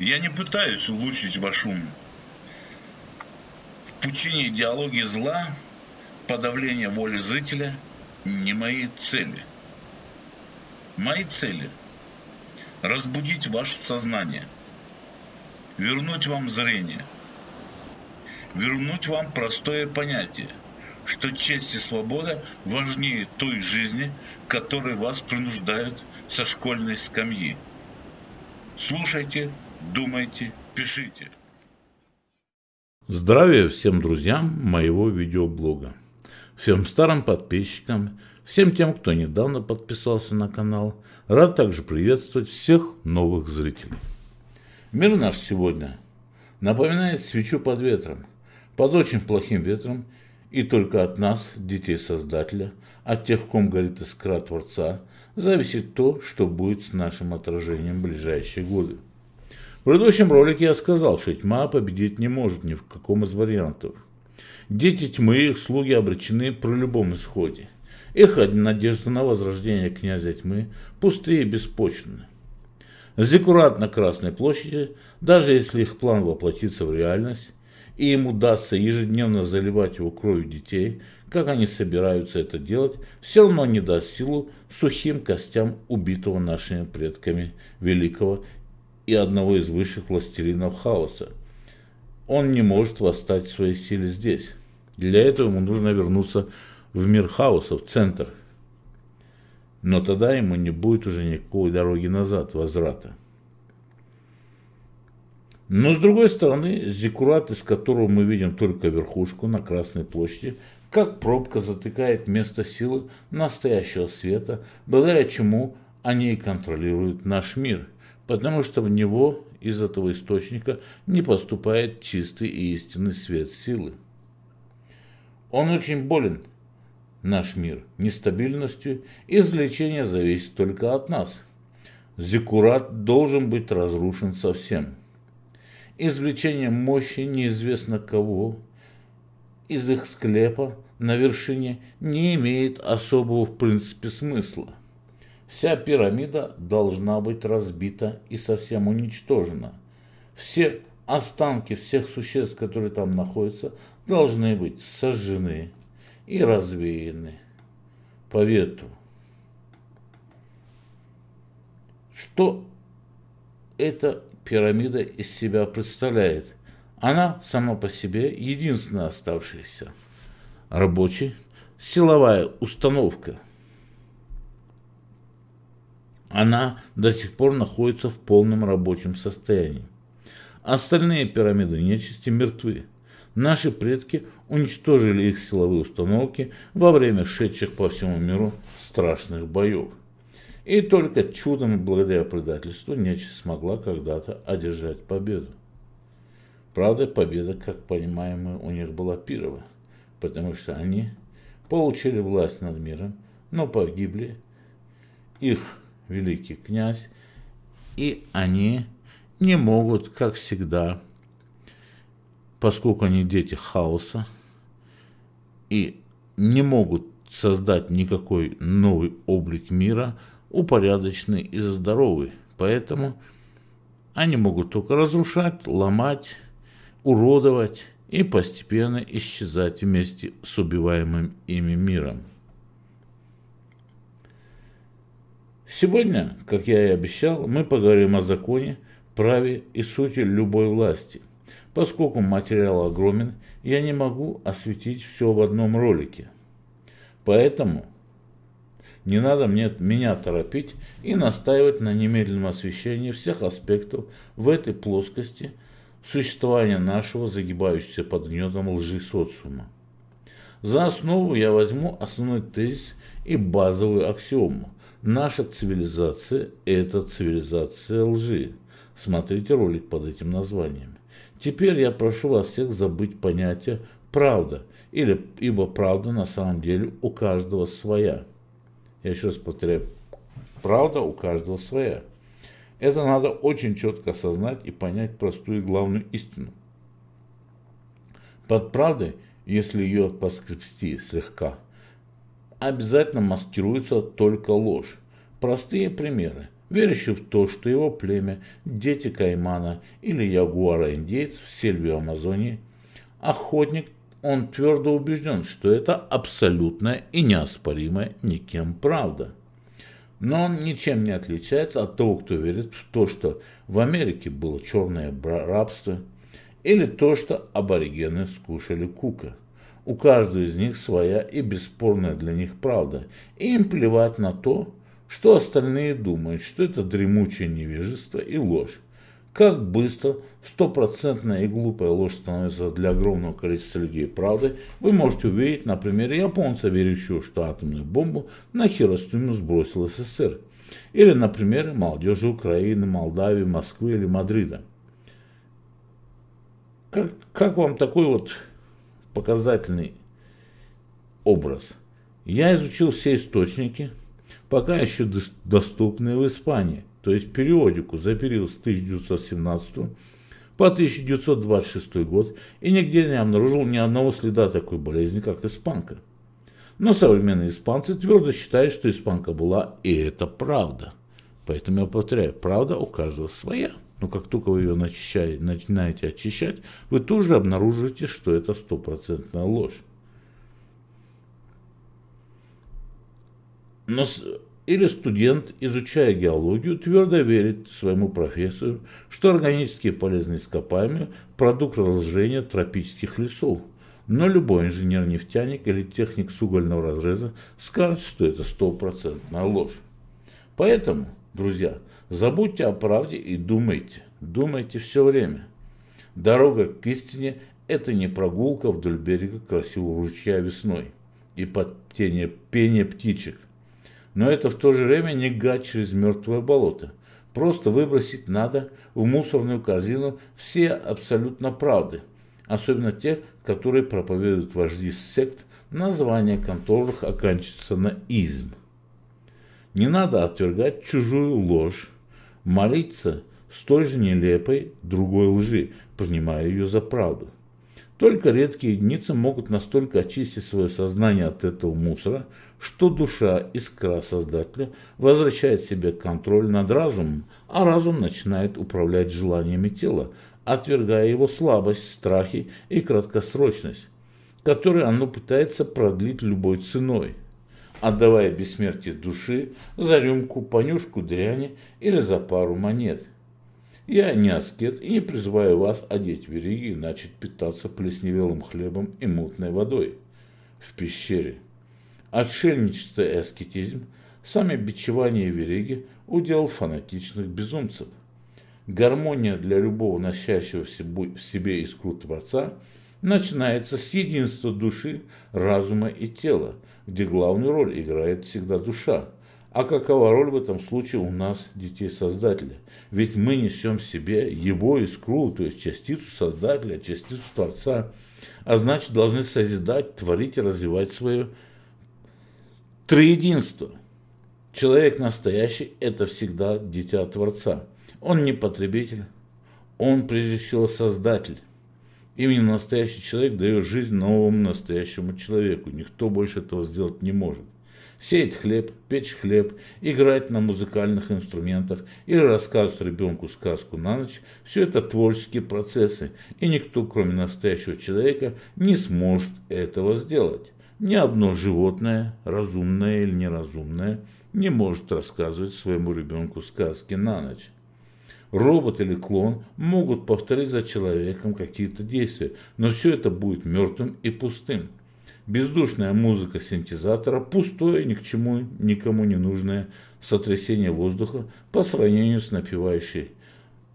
Я не пытаюсь улучшить ваш ум. В пучине идеологии зла подавление воли зрителя не мои цели. Мои цели – разбудить ваше сознание, вернуть вам зрение, вернуть вам простое понятие, что честь и свобода важнее той жизни, которой вас принуждают со школьной скамьи. Слушайте, думайте, пишите. Здравия всем друзьям моего видеоблога, всем старым подписчикам, всем тем, кто недавно подписался на канал. Рад также приветствовать всех новых зрителей. Мир наш сегодня напоминает свечу под ветром, под очень плохим ветром, и только от нас, детей Создателя, от тех, ком горит искра Творца, зависит то, что будет с нашим отражением в ближайшие годы предыдущем ролике я сказал, что тьма победить не может ни в каком из вариантов. Дети тьмы и их слуги обречены при любом исходе. Их надежда на возрождение князя тьмы пустые и беспочны. Зиккурат на Красной площади, даже если их план воплотится в реальность, и им удастся ежедневно заливать его кровью детей, как они собираются это делать, все равно не даст силу сухим костям убитого нашими предками великого и одного из высших властелинов хаоса. Он не может восстать в своей силе здесь. Для этого ему нужно вернуться в мир хаоса, в центр. Но тогда ему не будет уже никакой дороги назад, возврата. Но с другой стороны, зиккурат, из которого мы видим только верхушку на Красной площади, как пробка затыкает место силы настоящего света, благодаря чему они и контролируют наш мир – потому что в него из этого источника не поступает чистый и истинный свет силы. Он очень болен, наш мир, нестабильностью, и излечение зависит только от нас. Зекурат должен быть разрушен совсем. Извлечение мощи неизвестно кого из их склепа на вершине не имеет особого в принципе смысла. Вся пирамида должна быть разбита и совсем уничтожена. Все останки всех существ, которые там находятся, должны быть сожжены и развеяны по ветру. Что эта пирамида из себя представляет? Она сама по себе единственная оставшаяся. рабочая силовая установка – она до сих пор находится в полном рабочем состоянии. Остальные пирамиды нечисти мертвы. Наши предки уничтожили их силовые установки во время шедших по всему миру страшных боев. И только чудом и благодаря предательству нечисть смогла когда-то одержать победу. Правда, победа, как понимаем у них была первая, потому что они получили власть над миром, но погибли их великий князь, и они не могут, как всегда, поскольку они дети хаоса, и не могут создать никакой новый облик мира, упорядоченный и здоровый. Поэтому они могут только разрушать, ломать, уродовать и постепенно исчезать вместе с убиваемым ими миром. Сегодня, как я и обещал, мы поговорим о законе, праве и сути любой власти. Поскольку материал огромен, я не могу осветить все в одном ролике. Поэтому не надо мне, меня торопить и настаивать на немедленном освещении всех аспектов в этой плоскости существования нашего загибающегося под гнетом лжи социума. За основу я возьму основной тезис и базовую аксиому – Наша цивилизация – это цивилизация лжи. Смотрите ролик под этим названием. Теперь я прошу вас всех забыть понятие «правда», или, ибо правда на самом деле у каждого своя. Я еще раз повторяю, правда у каждого своя. Это надо очень четко осознать и понять простую и главную истину. Под правдой, если ее поскребсти слегка – обязательно маскируется только ложь. Простые примеры. Верящий в то, что его племя, дети каймана или ягуара-индейцев в сельве Амазонии, охотник, он твердо убежден, что это абсолютная и неоспоримая никем правда. Но он ничем не отличается от того, кто верит в то, что в Америке было черное рабство, или то, что аборигены скушали кука – у каждого из них своя и бесспорная для них правда. И им плевать на то, что остальные думают, что это дремучее невежество и ложь. Как быстро стопроцентная и глупая ложь становится для огромного количества людей правдой, вы можете увидеть на примере японца, верящего, что атомную бомбу на Хиростуме сбросил СССР. Или, например, молодежи Украины, Молдавии, Москвы или Мадрида. Как, как вам такой вот показательный образ. Я изучил все источники, пока еще доступные в Испании, то есть периодику за период с 1917 по 1926 год и нигде не обнаружил ни одного следа такой болезни, как испанка. Но современные испанцы твердо считают, что испанка была, и это правда. Поэтому я повторяю, правда у каждого своя. Но ну, как только вы ее начищаете, начинаете очищать, вы тоже обнаружите, что это стопроцентная ложь. Но или студент, изучая геологию, твердо верит своему профессору, что органические полезные ископаемые – продукт разложения тропических лесов. Но любой инженер-нефтяник или техник с угольного разреза скажет, что это стопроцентная ложь. Поэтому, друзья, Забудьте о правде и думайте. Думайте все время. Дорога к истине – это не прогулка вдоль берега красивого ручья весной и под тение, пения птичек. Но это в то же время не гад через мертвое болото. Просто выбросить надо в мусорную корзину все абсолютно правды, особенно те, которые проповедуют вожди сект, название которых оканчивается на «изм». Не надо отвергать чужую ложь, молиться столь же нелепой другой лжи, принимая ее за правду. Только редкие единицы могут настолько очистить свое сознание от этого мусора, что душа, искра Создателя, возвращает себе контроль над разумом, а разум начинает управлять желаниями тела, отвергая его слабость, страхи и краткосрочность, которые оно пытается продлить любой ценой – отдавая бессмертие души за рюмку, понюшку дряни или за пару монет. Я не аскет и не призываю вас одеть вериги и начать питаться плесневелым хлебом и мутной водой в пещере. Отшельничество и аскетизм, сами бичевание вериги удел фанатичных безумцев. Гармония для любого носящего в себе искру Творца начинается с единства души, разума и тела – где главную роль играет всегда душа. А какова роль в этом случае у нас, детей Создателя? Ведь мы несем в себе его искру, то есть частицу Создателя, частицу Творца, а значит должны созидать, творить и развивать свое триединство. Человек настоящий – это всегда дитя Творца. Он не потребитель, он прежде всего Создатель. Именно настоящий человек дает жизнь новому настоящему человеку. Никто больше этого сделать не может. Сеять хлеб, печь хлеб, играть на музыкальных инструментах или рассказывать ребенку сказку на ночь – все это творческие процессы, и никто, кроме настоящего человека, не сможет этого сделать. Ни одно животное, разумное или неразумное, не может рассказывать своему ребенку сказки на ночь. Робот или клон могут повторить за человеком какие-то действия, но все это будет мертвым и пустым. Бездушная музыка синтезатора – пустое, ни к чему, никому не нужное сотрясение воздуха по сравнению с напевающей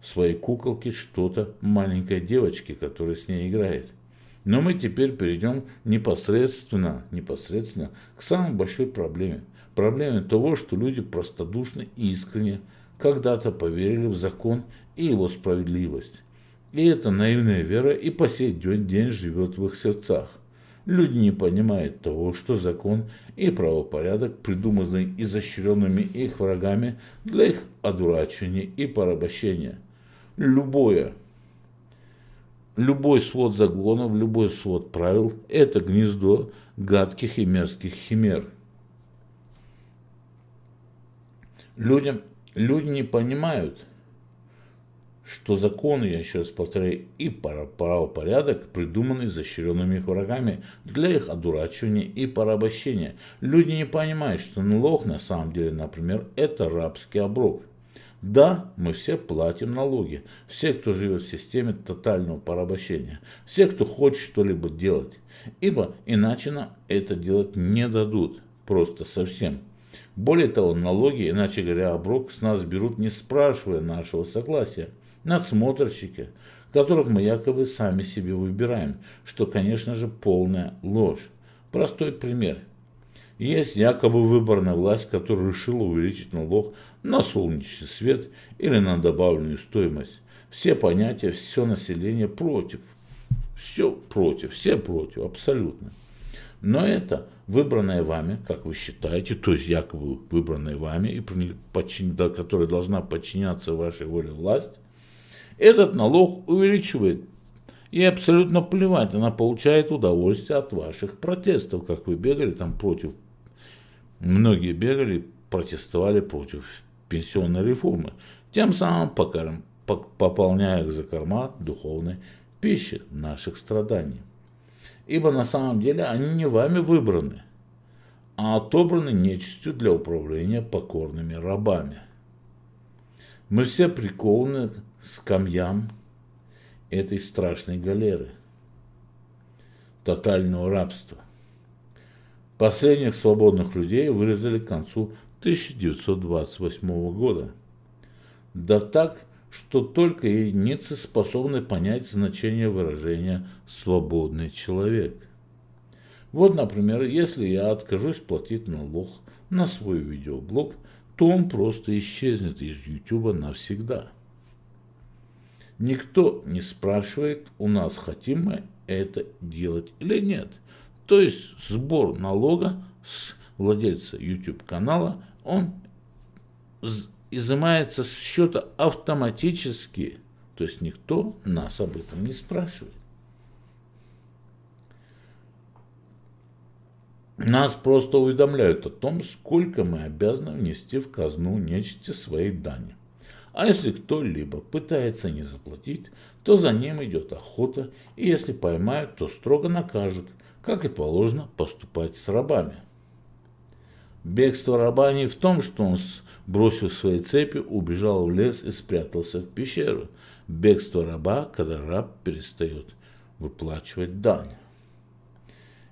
своей куколке что-то маленькой девочки, которая с ней играет. Но мы теперь перейдем непосредственно, непосредственно к самой большой проблеме. Проблеме того, что люди простодушны и искренне когда-то поверили в закон и его справедливость. И эта наивная вера и по сей день живет в их сердцах. Люди не понимают того, что закон и правопорядок придуманы изощренными их врагами для их одурачения и порабощения. Любое, любой свод загонов, любой свод правил – это гнездо гадких и мерзких химер. Людям люди не понимают, что законы, я еще раз повторяю, и правопорядок придуманы защищенными их врагами для их одурачивания и порабощения. Люди не понимают, что налог на самом деле, например, это рабский оброк. Да, мы все платим налоги, все, кто живет в системе тотального порабощения, все, кто хочет что-либо делать, ибо иначе нам это делать не дадут, просто совсем. Более того, налоги, иначе говоря, оброк с нас берут, не спрашивая нашего согласия. Надсмотрщики, которых мы якобы сами себе выбираем, что, конечно же, полная ложь. Простой пример. Есть якобы выборная власть, которая решила увеличить налог на солнечный свет или на добавленную стоимость. Все понятия, все население против. Все против, все против, абсолютно. Но это выбранное вами, как вы считаете, то есть якобы выбранное вами, и подчин, до которой должна подчиняться вашей воле власть, этот налог увеличивает. И абсолютно плевать, она получает удовольствие от ваших протестов, как вы бегали там против. Многие бегали, протестовали против пенсионной реформы, тем самым пополняя их закорма духовной пищи наших страданий ибо на самом деле они не вами выбраны, а отобраны нечистью для управления покорными рабами. Мы все прикованы к скамьям этой страшной галеры, тотального рабства. Последних свободных людей вырезали к концу 1928 года. Да так, что только единицы способны понять значение выражения «свободный человек». Вот, например, если я откажусь платить налог на свой видеоблог, то он просто исчезнет из YouTube навсегда. Никто не спрашивает у нас, хотим мы это делать или нет. То есть сбор налога с владельца YouTube канала, он изымается с счета автоматически, то есть никто нас об этом не спрашивает. Нас просто уведомляют о том, сколько мы обязаны внести в казну нечисти своей дани. А если кто-либо пытается не заплатить, то за ним идет охота, и если поймают, то строго накажут, как и положено поступать с рабами. Бегство раба не в том, что он с бросил свои цепи, убежал в лес и спрятался в пещеру. Бегство раба, когда раб перестает выплачивать дань.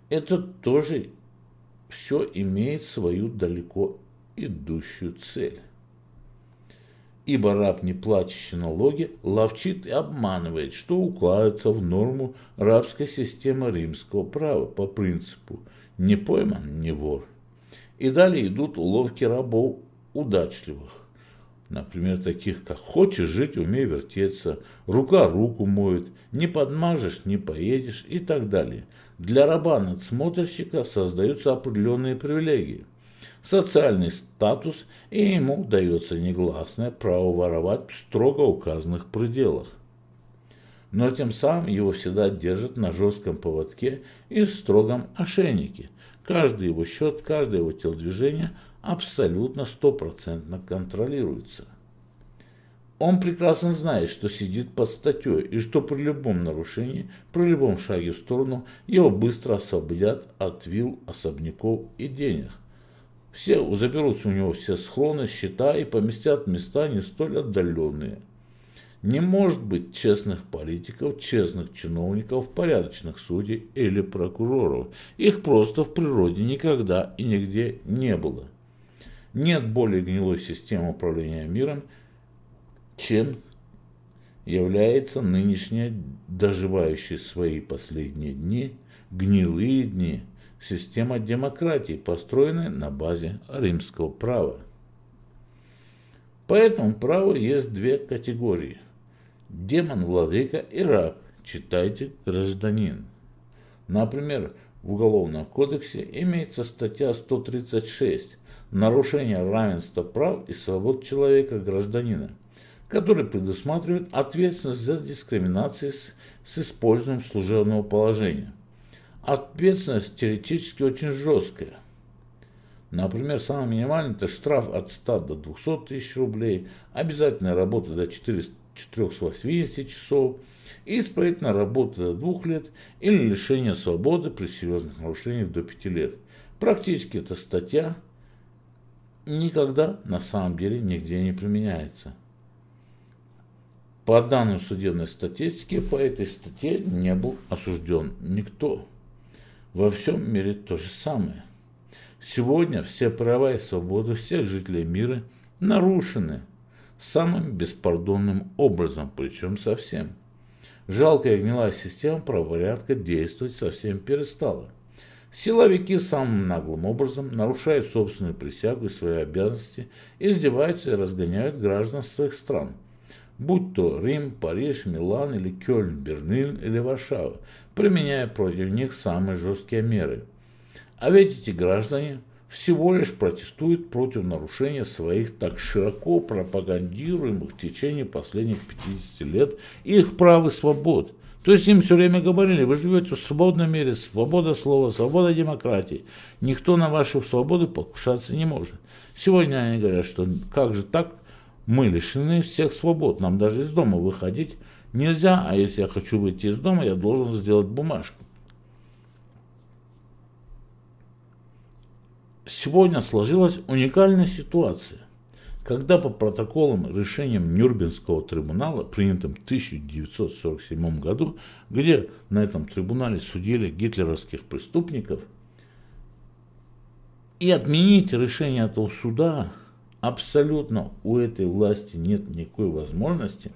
Это тоже все имеет свою далеко идущую цель. Ибо раб, не платящий налоги, ловчит и обманывает, что укладывается в норму рабской системы римского права по принципу «не пойман, не вор». И далее идут уловки рабов удачливых. Например, таких, как «хочешь жить, умей вертеться», «рука руку моет», «не подмажешь, не поедешь» и так далее. Для раба-надсмотрщика создаются определенные привилегии – социальный статус, и ему дается негласное право воровать в строго указанных пределах. Но тем самым его всегда держат на жестком поводке и строгом ошейнике. Каждый его счет, каждое его телодвижение абсолютно стопроцентно контролируется. Он прекрасно знает, что сидит под статьей, и что при любом нарушении, при любом шаге в сторону, его быстро освободят от вил, особняков и денег. Все заберут у него все склоны, счета и поместят места не столь отдаленные. Не может быть честных политиков, честных чиновников, порядочных судей или прокуроров. Их просто в природе никогда и нигде не было. Нет более гнилой системы управления миром, чем является нынешняя, доживающая свои последние дни, гнилые дни, система демократии, построенная на базе римского права. Поэтому право есть две категории – демон-владыка и раб, читайте гражданин. Например, в Уголовном кодексе имеется статья 136 нарушение равенства прав и свобод человека, гражданина, который предусматривает ответственность за дискриминацию с, с использованием служебного положения. Ответственность теоретически очень жесткая. Например, самый минимальный – это штраф от 100 до 200 тысяч рублей, обязательная работа до 400 480 часов исправительная работа до 2 лет или лишение свободы при серьезных нарушениях до 5 лет. Практически это статья никогда на самом деле нигде не применяется. По данным судебной статистики, по этой статье не был осужден никто. Во всем мире то же самое. Сегодня все права и свободы всех жителей мира нарушены самым беспардонным образом, причем совсем. Жалкая гнилая система правопорядка действовать совсем перестала – Силовики самым наглым образом нарушают собственную присягу и свои обязанности, издеваются и разгоняют граждан своих стран. Будь то Рим, Париж, Милан или Кёльн, Берлин или Варшава, применяя против них самые жесткие меры. А ведь эти граждане всего лишь протестуют против нарушения своих так широко пропагандируемых в течение последних 50 лет их прав и свобод – то есть им все время говорили, вы живете в свободном мире, свобода слова, свобода демократии. Никто на вашу свободу покушаться не может. Сегодня они говорят, что как же так, мы лишены всех свобод, нам даже из дома выходить нельзя, а если я хочу выйти из дома, я должен сделать бумажку. Сегодня сложилась уникальная ситуация когда по протоколам решениям Нюрнбергского трибунала, принятым в 1947 году, где на этом трибунале судили гитлеровских преступников, и отменить решение этого суда абсолютно у этой власти нет никакой возможности.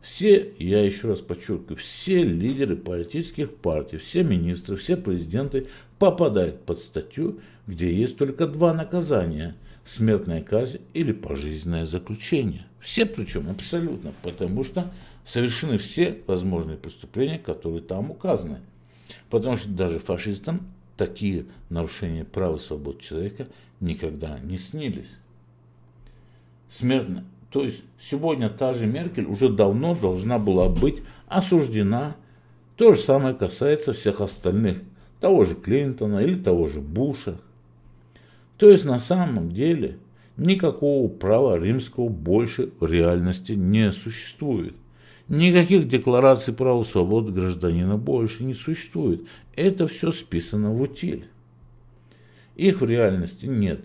Все, я еще раз подчеркиваю, все лидеры политических партий, все министры, все президенты попадают под статью, где есть только два наказания – смертная казнь или пожизненное заключение. Все причем абсолютно, потому что совершены все возможные преступления, которые там указаны. Потому что даже фашистам такие нарушения прав и свобод человека никогда не снились. Смертно. То есть сегодня та же Меркель уже давно должна была быть осуждена. То же самое касается всех остальных. Того же Клинтона или того же Буша – то есть на самом деле никакого права римского больше в реальности не существует. Никаких деклараций прав и свобод гражданина больше не существует. Это все списано в утиль. Их в реальности нет.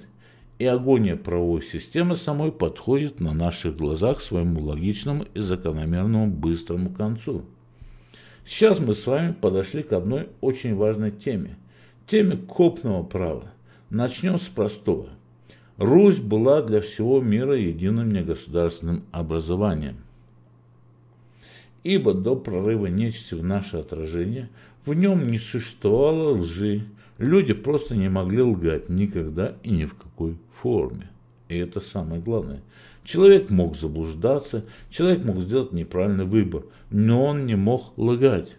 И агония правовой системы самой подходит на наших глазах к своему логичному и закономерному быстрому концу. Сейчас мы с вами подошли к одной очень важной теме. Теме копного права. Начнем с простого. Русь была для всего мира единым негосударственным образованием. Ибо до прорыва нечисти в наше отражение в нем не существовало лжи. Люди просто не могли лгать никогда и ни в какой форме. И это самое главное. Человек мог заблуждаться, человек мог сделать неправильный выбор, но он не мог лгать.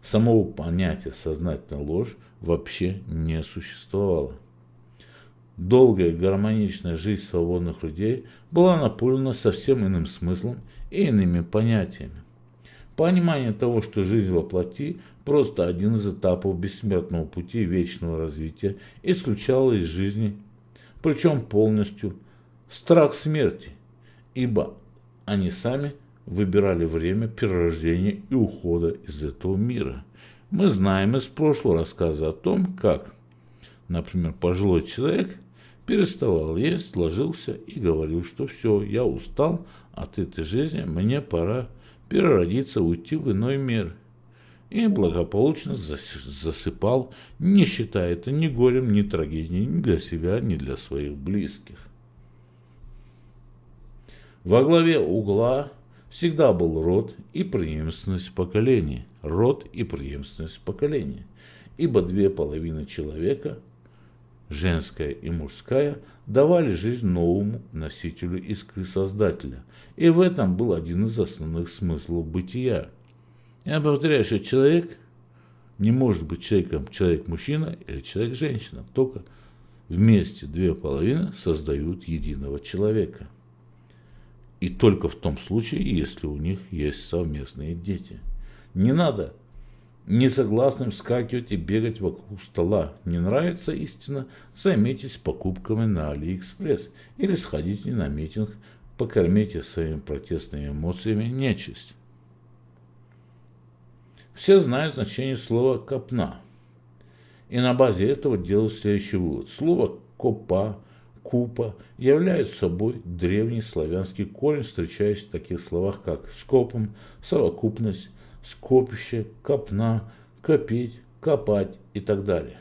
Самого понятия сознательной ложь вообще не существовало. Долгая гармоничная жизнь свободных людей была наполнена совсем иным смыслом и иными понятиями. Понимание того, что жизнь во плоти – просто один из этапов бессмертного пути вечного развития, исключало из жизни, причем полностью, страх смерти, ибо они сами выбирали время перерождения и ухода из этого мира. Мы знаем из прошлого рассказа о том, как, например, пожилой человек – переставал есть, ложился и говорил, что все, я устал от этой жизни, мне пора переродиться, уйти в иной мир. И благополучно засыпал, не считая это ни горем, ни трагедией, ни для себя, ни для своих близких. Во главе угла всегда был род и преемственность поколений. Род и преемственность поколений. Ибо две половины человека – женская и мужская, давали жизнь новому носителю искры Создателя. И в этом был один из основных смыслов бытия. Я повторяю, что человек не может быть человеком человек-мужчина или человек-женщина. Только вместе две половины создают единого человека. И только в том случае, если у них есть совместные дети. Не надо Несогласным вскакивать и бегать вокруг стола. Не нравится истина? Займитесь покупками на Алиэкспресс или сходите на митинг, покормите своими протестными эмоциями нечисть. Все знают значение слова «копна». И на базе этого делают следующий вывод. Слово «копа», «купа» являют собой древний славянский корень, встречающийся в таких словах, как «скопом», «совокупность», скопище, копна, копить, копать и так далее.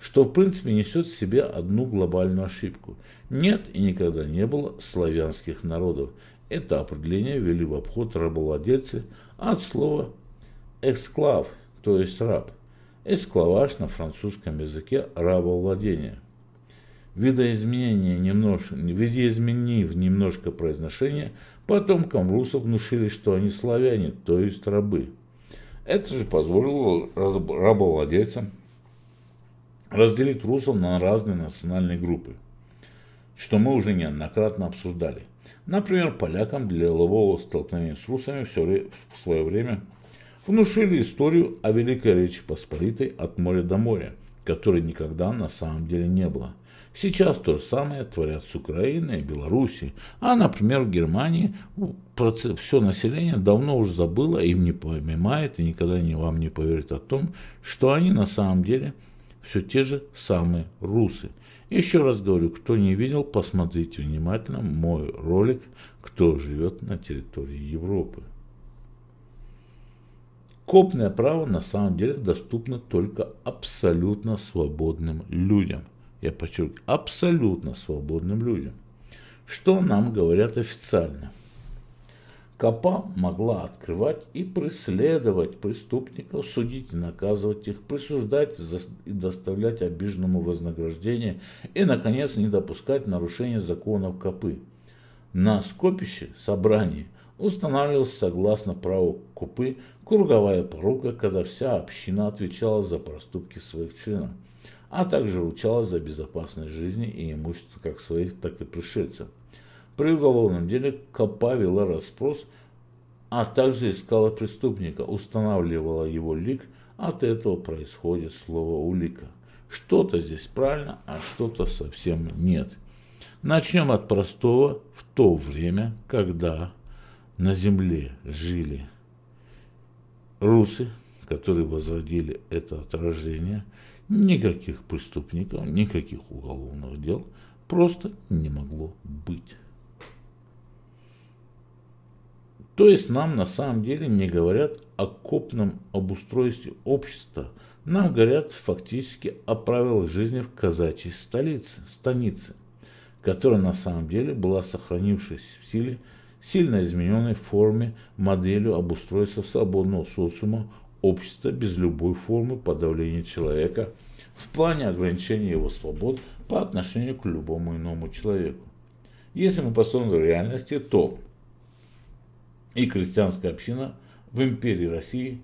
Что в принципе несет в себе одну глобальную ошибку. Нет и никогда не было славянских народов. Это определение вели в обход рабовладельцы от слова «эксклав», то есть «раб». Эсклаваж на французском языке рабовладение. Видоизменение немножко, видоизменив немножко произношение – Потомкам русов внушили, что они славяне, то есть рабы. Это же позволило рабовладельцам разделить русов на разные национальные группы, что мы уже неоднократно обсуждали. Например, полякам для лового столкновения с русами все в свое время внушили историю о Великой Речи Посполитой от моря до моря, которой никогда на самом деле не было – Сейчас то же самое творят с Украиной и Белоруссией. А, например, в Германии все население давно уже забыло, им не понимает и никогда не, вам не поверит о том, что они на самом деле все те же самые русы. Еще раз говорю, кто не видел, посмотрите внимательно мой ролик «Кто живет на территории Европы». Копное право на самом деле доступно только абсолютно свободным людям – я подчеркиваю, абсолютно свободным людям. Что нам говорят официально? Капа могла открывать и преследовать преступников, судить и наказывать их, присуждать и доставлять обиженному вознаграждение и, наконец, не допускать нарушения законов Копы. На скопище, собрании, устанавливалась согласно праву Копы круговая порука, когда вся община отвечала за проступки своих членов – а также ручалась за безопасность жизни и имущества как своих, так и пришельцев. При уголовном деле копа вела расспрос, а также искала преступника, устанавливала его лик, от этого происходит слово «улика». Что-то здесь правильно, а что-то совсем нет. Начнем от простого. В то время, когда на земле жили русы, которые возродили это отражение – Никаких преступников, никаких уголовных дел просто не могло быть. То есть нам на самом деле не говорят о копном обустройстве общества, нам говорят фактически о правилах жизни в казачьей столице, станице, которая на самом деле была сохранившись в силе сильно измененной форме моделью обустройства свободного социума общества без любой формы подавления человека в плане ограничения его свобод по отношению к любому иному человеку. Если мы посмотрим в реальности, то и крестьянская община в империи России,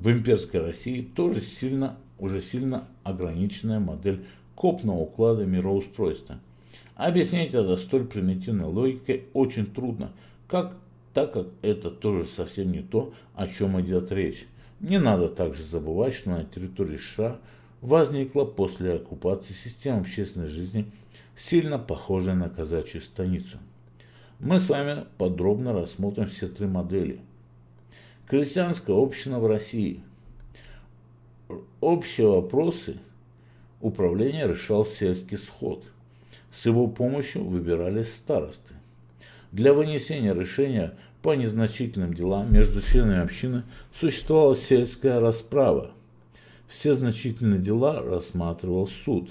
в имперской России тоже сильно, уже сильно ограниченная модель копного уклада мироустройства. Объяснить это столь примитивной логикой очень трудно, как, так как это тоже совсем не то, о чем идет речь. Не надо также забывать, что на территории США возникла после оккупации система общественной жизни, сильно похожая на казачью станицу. Мы с вами подробно рассмотрим все три модели. Крестьянская община в России. Общие вопросы управления решал сельский сход. С его помощью выбирались старосты. Для вынесения решения по незначительным делам между членами общины существовала сельская расправа. Все значительные дела рассматривал суд.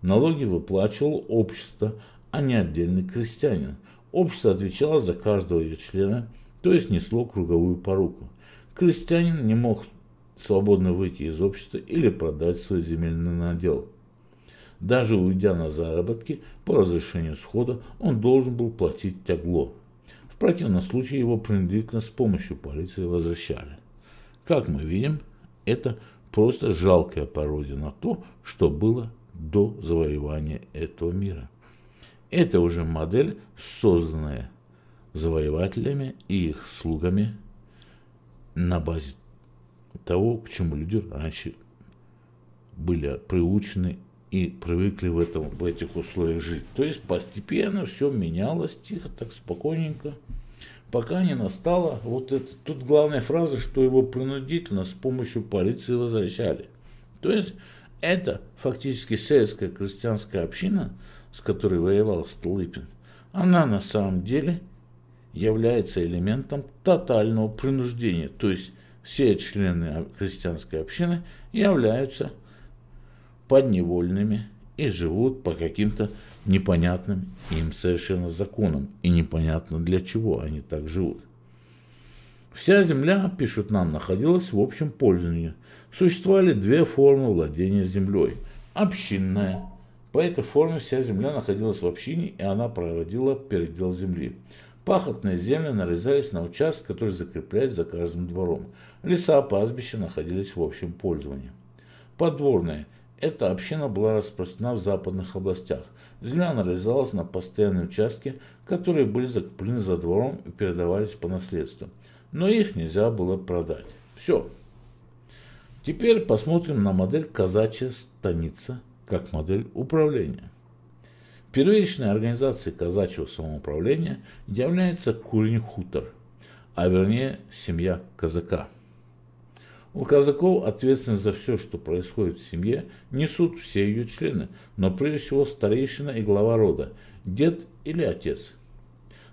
Налоги выплачивало общество, а не отдельный крестьянин. Общество отвечало за каждого ее члена, то есть несло круговую поруку. Крестьянин не мог свободно выйти из общества или продать свой земельный надел. Даже уйдя на заработки, по разрешению схода, он должен был платить тягло противном случае его принудительно с помощью полиции возвращали. Как мы видим, это просто жалкая пародия на то, что было до завоевания этого мира. Это уже модель, созданная завоевателями и их слугами на базе того, к чему люди раньше были приучены и привыкли в, этом, в этих условиях жить. То есть постепенно все менялось тихо, так спокойненько, пока не настала вот это. Тут главная фраза, что его принудительно с помощью полиции возвращали. То есть это фактически сельская крестьянская община, с которой воевал Столыпин, она на самом деле является элементом тотального принуждения. То есть все члены крестьянской общины являются подневольными и живут по каким-то непонятным им совершенно законам, и непонятно для чего они так живут. Вся земля, пишут нам, находилась в общем пользовании. Существовали две формы владения землей. Общинная. По этой форме вся земля находилась в общине, и она проводила передел земли. Пахотные земли нарезались на участки, которые закреплялись за каждым двором. Леса, пастбища находились в общем пользовании. Подворные. Эта община была распространена в западных областях. Земля нарезалась на постоянные участки, которые были закуплены за двором и передавались по наследству. Но их нельзя было продать. Все. Теперь посмотрим на модель казачья станица как модель управления. Первичной организацией казачьего самоуправления является Курень-хутор, а вернее семья казака – у казаков ответственность за все, что происходит в семье, несут все ее члены, но прежде всего старейшина и глава рода, дед или отец.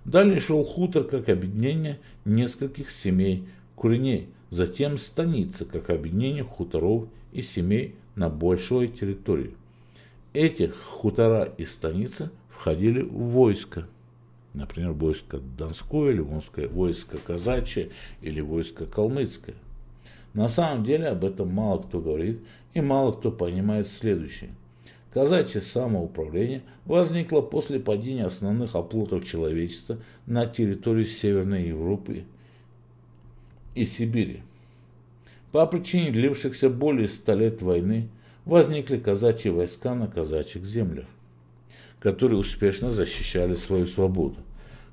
Далее шел хутор как объединение нескольких семей, куреней, затем станица как объединение хуторов и семей на большой территории. Эти хутора и станицы входили в войско. Например, войско Донское, или войско казачье, или войско калмыцкое – на самом деле об этом мало кто говорит и мало кто понимает следующее. Казачье самоуправление возникло после падения основных оплотов человечества на территорию Северной Европы и Сибири. По причине длившихся более ста лет войны возникли казачьи войска на казачьих землях, которые успешно защищали свою свободу.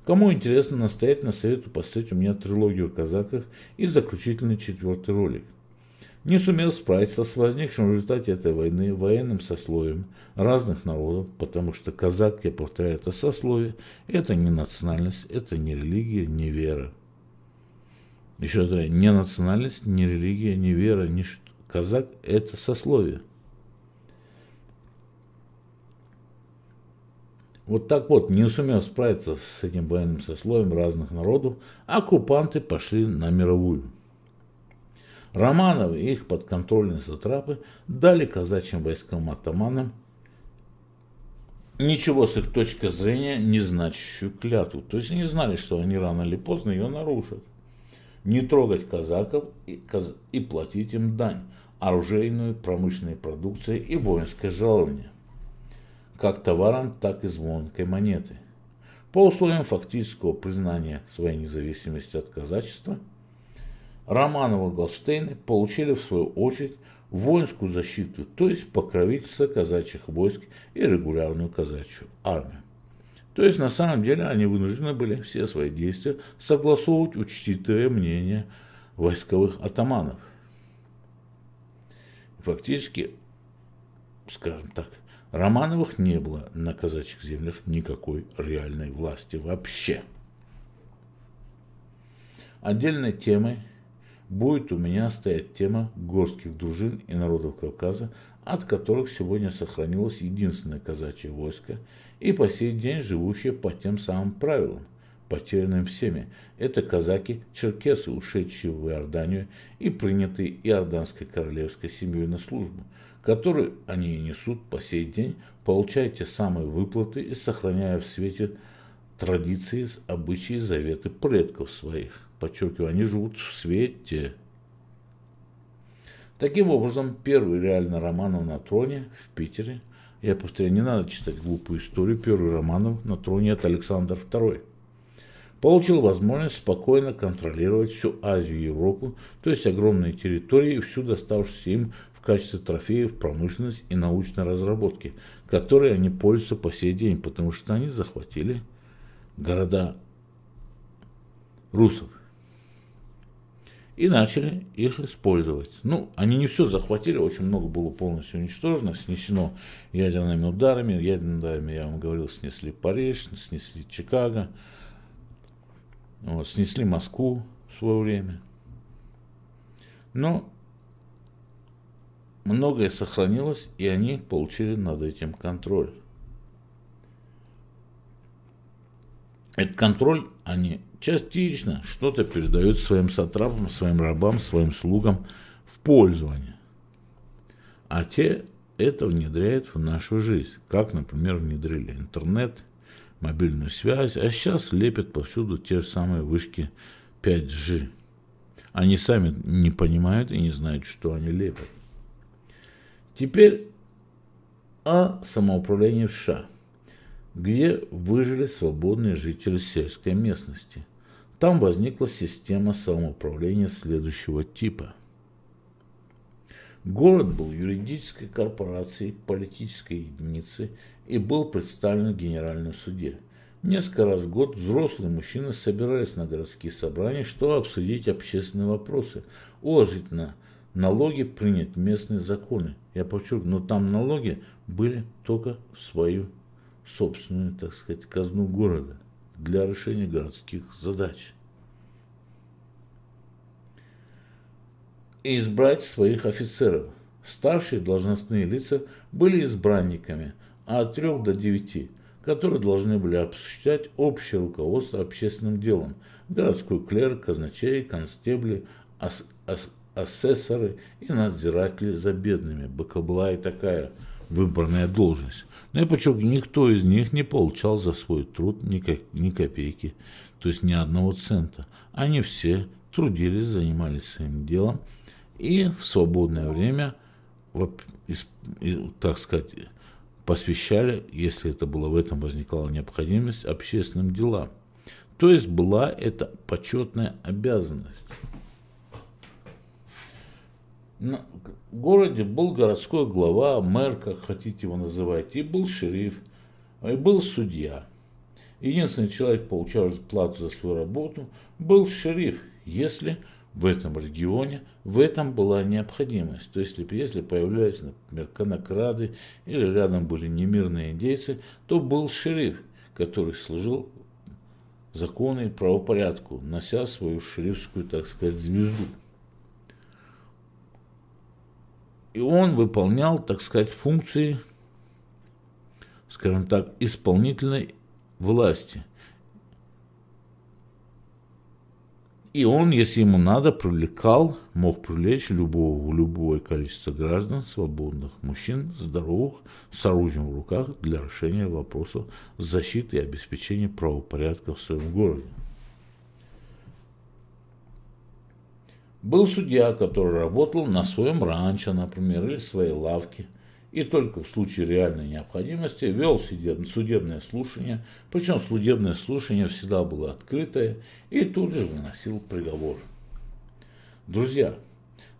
Кому интересно, настоятельно советую посмотреть у меня трилогию о казаках и заключительный четвертый ролик. Не сумел справиться с возникшим в результате этой войны военным сословием разных народов, потому что казак, я повторяю, это сословие, это не национальность, это не религия, не вера. Еще раз, не национальность, не религия, не вера, не... казак – это сословие. Вот так вот, не сумев справиться с этим военным сословием разных народов, оккупанты пошли на мировую. Романовы и их подконтрольные сатрапы дали казачьим войскам атаманам ничего с их точки зрения не значащую клятву. То есть они знали, что они рано или поздно ее нарушат. Не трогать казаков и, каз... и платить им дань, оружейную, промышленной продукции и воинское жалование как товаром, так и звонкой монеты. По условиям фактического признания своей независимости от казачества, Романовы Голштейны получили в свою очередь воинскую защиту, то есть покровительство казачьих войск и регулярную казачью армию. То есть на самом деле они вынуждены были все свои действия согласовывать, учитывая мнение войсковых атаманов. Фактически, скажем так, Романовых не было на казачьих землях никакой реальной власти вообще. Отдельной темой будет у меня стоять тема горских дружин и народов Кавказа, от которых сегодня сохранилось единственное казачье войско и по сей день живущее по тем самым правилам, потерянным всеми. Это казаки-черкесы, ушедшие в Иорданию и принятые иорданской королевской семьей на службу – которые они несут по сей день, получая те самые выплаты и сохраняя в свете традиции, обычаи заветы предков своих. Подчеркиваю, они живут в свете. Таким образом, первый реально Романов на троне в Питере. Я повторяю, не надо читать глупую историю. Первый Романов на троне – это Александр II. Получил возможность спокойно контролировать всю Азию и Европу, то есть огромные территории и всю доставшуюся им в качестве трофеев промышленность и научной разработки, которые они пользуются по сей день, потому что они захватили города русов и начали их использовать. Ну, они не все захватили, очень много было полностью уничтожено, снесено ядерными ударами. Ядерными ударами, я вам говорил, снесли Париж, снесли Чикаго, вот, снесли Москву в свое время. Но многое сохранилось, и они получили над этим контроль. Этот контроль они частично что-то передают своим сатрапам, своим рабам, своим слугам в пользование. А те это внедряют в нашу жизнь, как, например, внедрили интернет, мобильную связь, а сейчас лепят повсюду те же самые вышки 5G. Они сами не понимают и не знают, что они лепят. Теперь о самоуправлении в США, где выжили свободные жители сельской местности. Там возникла система самоуправления следующего типа. Город был юридической корпорацией, политической единицей и был представлен в Генеральном суде. Несколько раз в год взрослые мужчины собирались на городские собрания, чтобы обсудить общественные вопросы, уважительно – налоги принят местные законы. Я подчеркну, но там налоги были только в свою собственную, так сказать, казну города для решения городских задач. И избрать своих офицеров. Старшие должностные лица были избранниками, а от 3 до 9, которые должны были осуществлять общее руководство общественным делом. Городской клерк, казначей, констебли, ос, ос, асессоры и надзиратели за бедными. Быка была и такая выборная должность. Но ну я почему никто из них не получал за свой труд ни, ко ни копейки, то есть ни одного цента. Они все трудились, занимались своим делом и в свободное время, так сказать, посвящали, если это было в этом возникала необходимость, общественным делам. То есть была это почетная обязанность. В городе был городской глава, мэр, как хотите его называть, и был шериф, и был судья. Единственный человек, получавший плату за свою работу, был шериф, если в этом регионе в этом была необходимость. То есть, если появлялись, например, конокрады или рядом были немирные индейцы, то был шериф, который служил закону и правопорядку, нося свою шерифскую, так сказать, звезду. И он выполнял, так сказать, функции, скажем так, исполнительной власти. И он, если ему надо, привлекал, мог привлечь любого, любое количество граждан, свободных мужчин, здоровых, с оружием в руках для решения вопросов защиты и обеспечения правопорядка в своем городе. Был судья, который работал на своем ранчо, например, или в своей лавке, и только в случае реальной необходимости вел судебное слушание, причем судебное слушание всегда было открытое, и тут же выносил приговор. Друзья,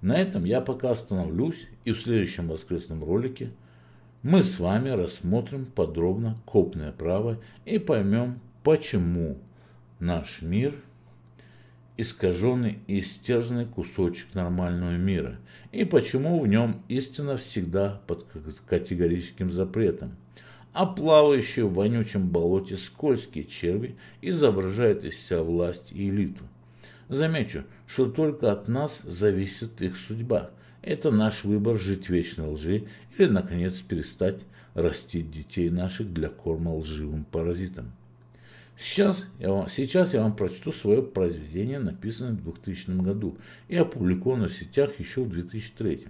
на этом я пока остановлюсь, и в следующем воскресном ролике мы с вами рассмотрим подробно копное право и поймем, почему наш мир – искаженный и истерзанный кусочек нормального мира, и почему в нем истина всегда под категорическим запретом. А плавающие в вонючем болоте скользкие черви изображают из себя власть и элиту. Замечу, что только от нас зависит их судьба. Это наш выбор жить вечно лжи или, наконец, перестать растить детей наших для корма лживым паразитам. Сейчас я, вам, сейчас я вам прочту свое произведение, написанное в 2000 году и опубликовано в сетях еще в 2003.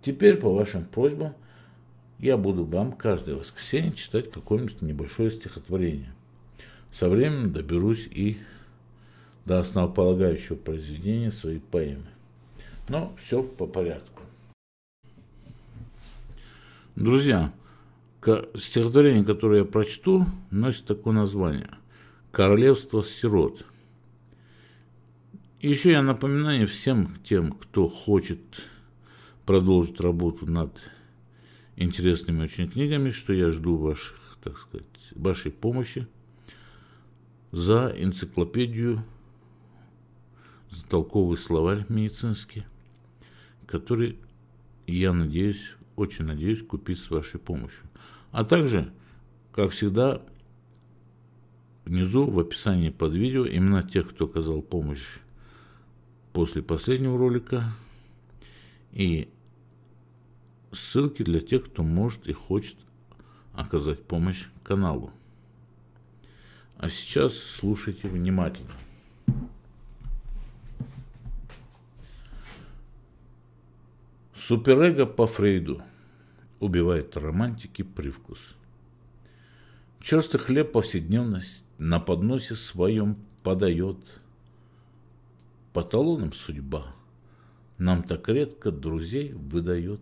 Теперь, по вашим просьбам, я буду вам каждое воскресенье читать какое-нибудь небольшое стихотворение. Со временем доберусь и до основополагающего произведения своей поэмы. Но все по порядку. Друзья, стихотворение, которое я прочту, носит такое название – королевство сирот. Еще я напоминаю всем тем, кто хочет продолжить работу над интересными очень книгами, что я жду ваших, так сказать, вашей помощи за энциклопедию, за толковый словарь медицинский, который, я надеюсь, очень надеюсь, купить с вашей помощью. А также, как всегда, внизу в описании под видео именно тех, кто оказал помощь после последнего ролика и ссылки для тех, кто может и хочет оказать помощь каналу. А сейчас слушайте внимательно. Суперэго по Фрейду убивает романтики привкус. Черстый хлеб повседневность на подносе своем подает. По талонам судьба нам так редко друзей выдает.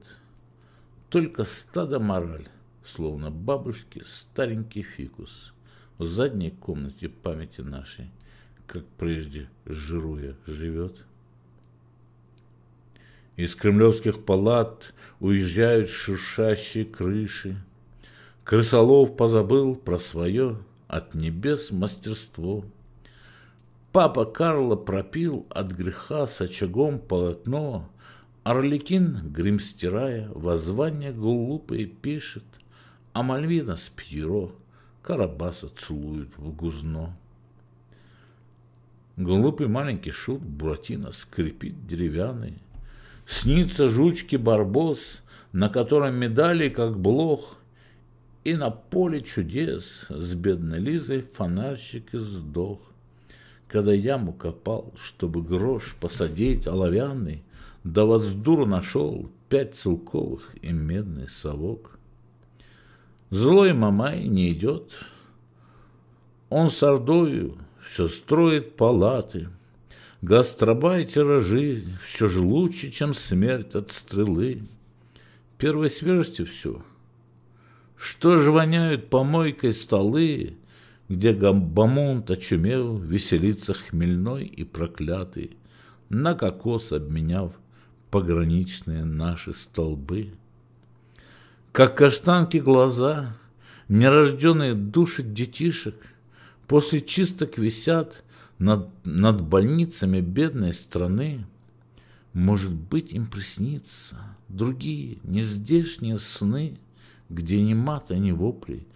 Только стадо мораль, словно бабушки старенький фикус, в задней комнате памяти нашей, как прежде жируя живет. Из кремлевских палат уезжают шуршащие крыши. Крысолов позабыл про свое — от небес мастерство. Папа Карло пропил от греха с очагом полотно, Орликин, грим стирая, воззвание глупые пишет, А Мальвина с Пьеро Карабаса целуют в гузно. Глупый маленький шут Буратино скрипит деревянный, Снится жучки Барбос, на котором медали, как блох, и на поле чудес с бедной Лизой фонарщик и сдох. Когда яму копал, чтобы грош посадить оловянный, да воздуру нашел пять целковых и медный совок. Злой мамай не идет, он с ордою все строит палаты, Гастробайтера жизнь все же лучше, чем смерть от стрелы. Первой свежести все, что ж воняют помойкой столы, Где гамбамонт очумел, Веселится хмельной и проклятый, На кокос обменяв пограничные наши столбы? Как каштанки глаза, Нерожденные души детишек После чисток висят над, над больницами бедной страны. Может быть, им приснится другие, нездешние сны — где ни мата, ни вопли,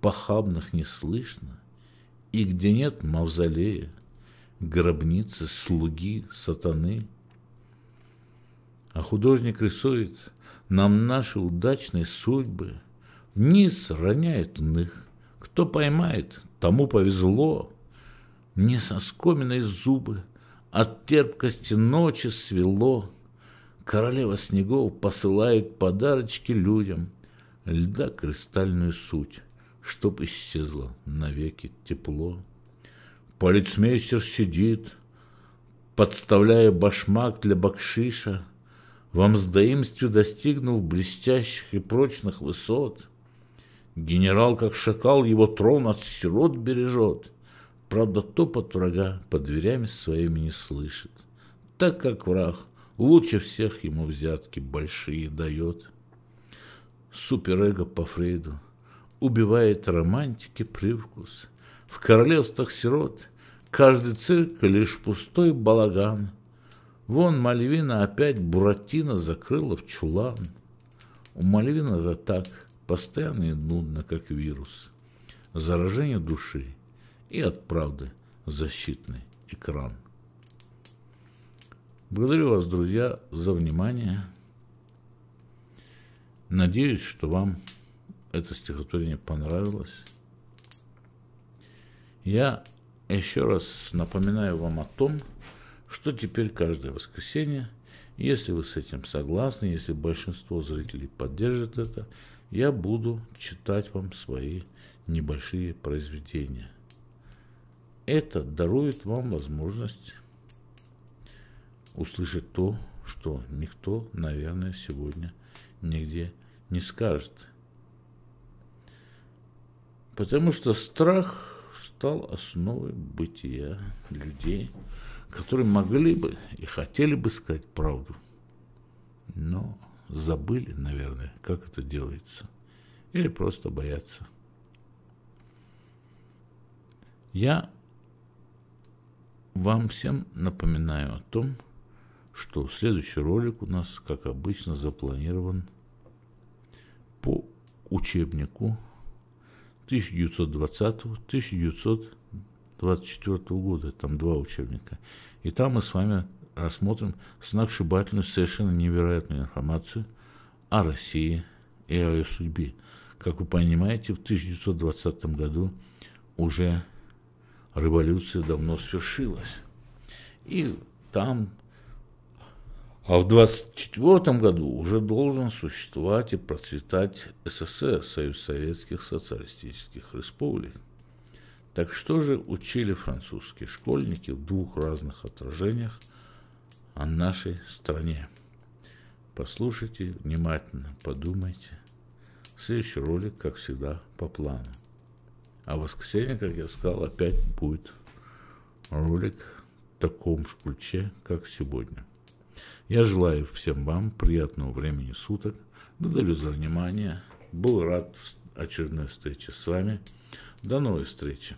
похабных не слышно, и где нет мавзолея, гробницы, слуги, сатаны. А художник рисует нам наши удачные судьбы, вниз роняет иных, кто поймает, тому повезло. не со зубы от терпкости ночи свело. Королева снегов посылает подарочки людям — льда кристальную суть, чтоб исчезло навеки тепло. Полицмейстер сидит, подставляя башмак для бакшиша, в мздоимстве достигнув блестящих и прочных высот. Генерал, как шакал, его трон от сирот бережет, правда, топот врага под дверями своими не слышит, так как враг лучше всех ему взятки большие дает суперэго по Фрейду, убивает романтики привкус. В королевствах сирот каждый цирк лишь пустой балаган. Вон Мальвина опять Буратино закрыла в чулан. У Мальвина за так постоянно и нудно, как вирус. Заражение души и от правды защитный экран. Благодарю вас, друзья, за внимание. Надеюсь, что вам это стихотворение понравилось. Я еще раз напоминаю вам о том, что теперь каждое воскресенье, если вы с этим согласны, если большинство зрителей поддержит это, я буду читать вам свои небольшие произведения. Это дарует вам возможность услышать то, что никто, наверное, сегодня нигде не скажет. Потому что страх стал основой бытия людей, которые могли бы и хотели бы сказать правду, но забыли, наверное, как это делается, или просто боятся. Я вам всем напоминаю о том, что следующий ролик у нас, как обычно, запланирован – по учебнику 1920-1924 года, там два учебника. И там мы с вами рассмотрим сногсшибательную, совершенно невероятную информацию о России и о ее судьбе. Как вы понимаете, в 1920 году уже революция давно свершилась. И там а в 1924 году уже должен существовать и процветать СССР, Союз Советских Социалистических Республик. Так что же учили французские школьники в двух разных отражениях о нашей стране? Послушайте внимательно, подумайте. Следующий ролик, как всегда, по плану. А в воскресенье, как я сказал, опять будет ролик в таком же ключе, как сегодня. Я желаю всем вам приятного времени суток. Благодарю за внимание. Был рад очередной встрече с вами. До новой встречи.